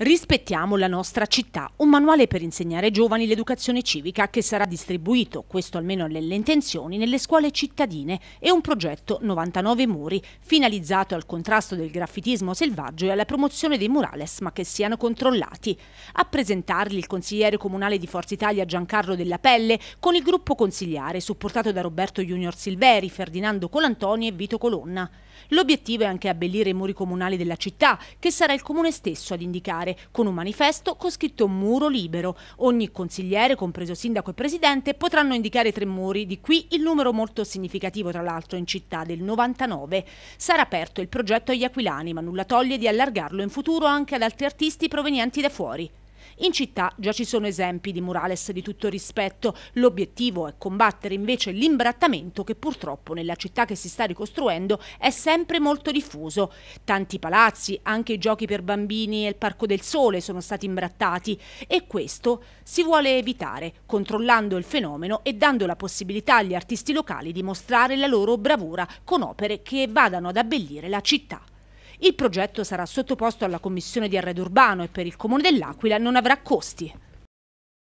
Rispettiamo la nostra città, un manuale per insegnare ai giovani l'educazione civica che sarà distribuito, questo almeno nelle intenzioni, nelle scuole cittadine e un progetto 99 muri, finalizzato al contrasto del graffitismo selvaggio e alla promozione dei murales ma che siano controllati. A presentarli il consigliere comunale di Forza Italia Giancarlo Della Pelle con il gruppo consigliare supportato da Roberto Junior Silveri, Ferdinando Colantoni e Vito Colonna. L'obiettivo è anche abbellire i muri comunali della città, che sarà il comune stesso ad indicare parlamentare, con un manifesto con scritto muro libero. Ogni consigliere, compreso sindaco e presidente, potranno indicare tre muri, di qui il numero molto significativo tra l'altro in città del 99. Sarà aperto il progetto agli aquilani, ma nulla toglie di allargarlo in futuro anche ad altri artisti provenienti da fuori. In città già ci sono esempi di murales di tutto rispetto. L'obiettivo è combattere invece l'imbrattamento che purtroppo nella città che si sta ricostruendo è sempre molto diffuso. Tanti palazzi, anche i giochi per bambini e il Parco del Sole sono stati imbrattati e questo si vuole evitare controllando il fenomeno e dando la possibilità agli artisti locali di mostrare la loro bravura con opere che vadano ad abbellire la città. Il progetto sarà sottoposto alla Commissione di Arredo Urbano e per il Comune dell'Aquila non avrà costi.